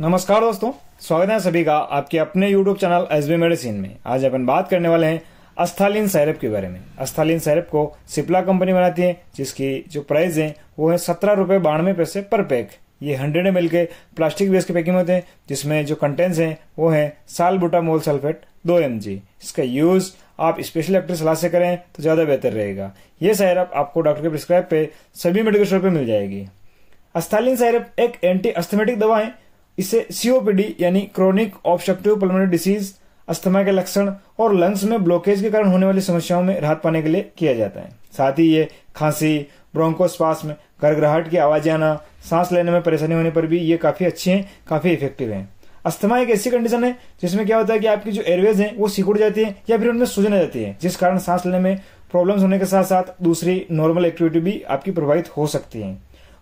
नमस्कार दोस्तों स्वागत है सभी का आपके अपने YouTube channel S B medicine में आज अपन बात करने वाले हैं अस्थालिन सैरप के बारे में अस्थालिन सैरप को सिप्ला कंपनी बनाती है जिसकी जो प्राइस है वो है सत्रह रूपए बानवे पैसे पर पैक ये हंड्रेड एम के प्लास्टिक वेस्ट के पैकिंग होते हैं जिसमें जो कंटेंट्स हैं वो है साल मोल सल्फेट दो एम इसका यूज़ आप स्पेशल डॉक्टर सलाह से करें तो ज़्यादा बेहतर रहेगा ये सैरप आपको डॉक्टर के प्रिस्क्राइब पे सभी मेडिकल स्टोर पर मिल जाएगी अस्थालिन सैरप एक एंटी अस्थमेटिक दवा है इसे सीओपीडी यानी chronic obstructive pulmonary disease asthma के लक्षण और लंग्स में ब्लॉकेज के कारण होने वाली समस्याओं में राहत पाने के लिए किया जाता है साथ ही ये खांसी ब्रोंकोस्पास में गड़गड़ाहट की आवाज आना सांस लेने में परेशानी होने पर भी ये काफी अच्छे हैं काफी इफेक्टिव हैं अस्थमा एक ऐसी कंडीशन है जिसमें क्या होता है कि आपकी जो एयरवेज है वो सिकुड़ जाती है या फिर उनमें सूजन आ जाती है जिस कारण सांस लेने में प्रॉब्लम्स होने के साथ साथ दूसरी नॉर्मल एक्टिविटी भी आपकी प्रभावित हो सकती है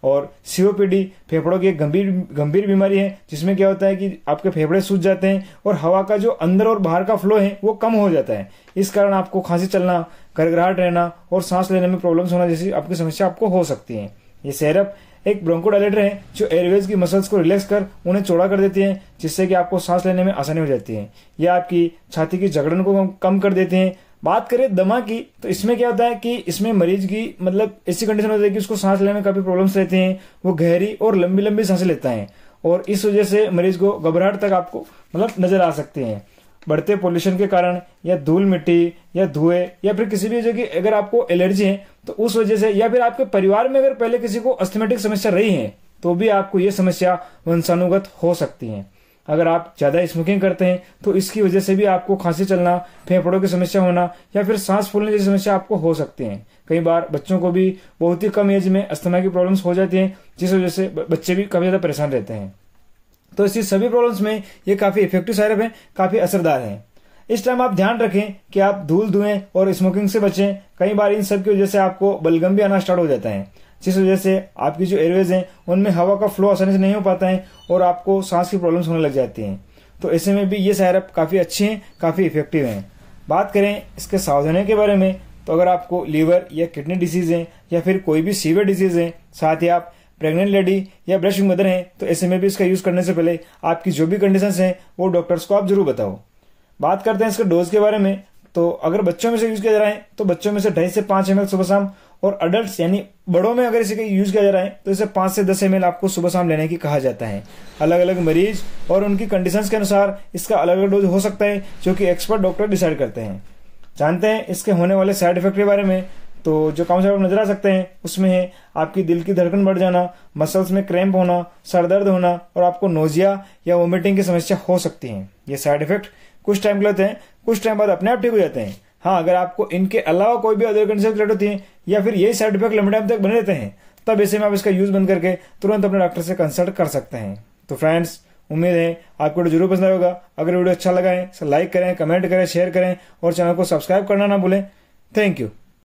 और सीओपीडी फेफड़ों की एक गंभीर गंभीर बीमारी है जिसमें क्या होता है कि आपके फेफड़े सूज जाते हैं और हवा का जो अंदर और बाहर का फ्लो है वो कम हो जाता है इस कारण आपको खांसी चलना गड़गड़ाहट रहना और सांस लेने में प्रॉब्लम्स होना जैसी आपकी समस्या आपको हो सकती है ये सैरप एक ब्रोंकोडायलेटर है जो एयरवेज की मसल्स को रिलैक्स कर उन्हें चौड़ा कर देती है जिससे कि आपको सांस लेने में आसानी हो जाती है यह आपकी छाती की झगड़न को कम कर देते हैं बात करें दमा की तो इसमें क्या होता है कि इसमें मरीज की मतलब ऐसी कंडीशन होती है कि उसको सांस लेने में काफी प्रॉब्लम्स रहती हैं वो गहरी और लंबी लंबी सांसें लेता है और इस वजह से मरीज को घबराहट तक आपको मतलब नजर आ सकते हैं बढ़ते पोल्यूशन के कारण या धूल मिट्टी या धुएं या फिर किसी भी वजह की अगर आपको एलर्जी है तो उस वजह से या फिर आपके परिवार में अगर पहले किसी को अस्थमेटिक समस्या रही है तो भी आपको ये समस्या वंशानुगत हो सकती है अगर आप ज़्यादा स्मोकिंग करते हैं तो इसकी वजह से भी आपको खांसी चलना फेफड़ों की समस्या होना या फिर सांस फूलने जैसी समस्या आपको हो सकती है कई बार बच्चों को भी बहुत ही कम एज में अस्थमा की प्रॉब्लम्स हो जाती हैं जिस वजह से बच्चे भी काफ़ी ज़्यादा परेशान रहते हैं तो इसी सभी प्रॉब्लम्स में ये काफ़ी इफेक्टिव सैरप है काफ़ी असरदार है इस टाइम आप ध्यान रखें कि आप धूल धुएं और स्मोकिंग से बचें कई बार इन सब की वजह से आपको बलगम भी आना स्टार्ट हो जाता है जिस वजह से आपकी जो एयरवेज हैं उनमें हवा का फ्लो आसानी से नहीं हो पाता है और आपको सांस की प्रॉब्लम्स होने लग जाती हैं तो ऐसे में भी ये सैरप काफ़ी अच्छे हैं काफ़ी इफेक्टिव हैं बात करें इसके सावधानियों के बारे में तो अगर आपको लीवर या किडनी डिजीज है या फिर कोई भी सीवियर डिजीज है साथ ही आप प्रेग्नेंट लेडी या ब्रेस्टिंग मदर हैं तो ऐसे में भी इसका यूज़ करने से पहले आपकी जो भी कंडीशंस हैं वो डॉक्टर्स को आप जरूर बताओ बात करते हैं इसके डोज के बारे में तो अगर बच्चों में से यूज़ किया जा रहा है तो बच्चों में से ढाई से पांच एम सुबह शाम और अडल्ट यानी बड़ों में अगर इसे यूज किया जा रहा है तो इसे पांच से दस एम आपको सुबह शाम लेने की कहा जाता है अलग अलग मरीज और उनकी कंडीशंस के अनुसार इसका अलग अलग डोज हो सकता है जो कि एक्सपर्ट डॉक्टर डिसाइड करते हैं जानते हैं इसके होने वाले साइड इफेक्ट के बारे में तो जो काम से आप नजर आ सकते हैं उसमें है आपकी दिल की धड़कन बढ़ जाना मसल्स में क्रैम्प होना सर दर्द होना और आपको नोजिया या वोमिटिंग की समस्या हो सकती है ये साइड इफेक्ट कुछ टाइम के लेते हैं कुछ टाइम बाद अपने आप ठीक हो जाते हैं हाँ अगर आपको इनके अलावा कोई भी अदर कंडीशन रिलेट होती है या फिर यही साइड इफेक्ट लंबे टाइम तक बने रहते हैं तब ऐसे में आप इसका यूज बंद करके तुरंत अपने डॉक्टर से कंसल्ट कर सकते हैं तो फ्रेंड्स उम्मीद है आपको वीडियो जरूर पसंद आएगा अगर वीडियो अच्छा लगा है लाइक करें कमेंट करें शेयर करें और चैनल को सब्सक्राइब करना ना भूलें थैंक यू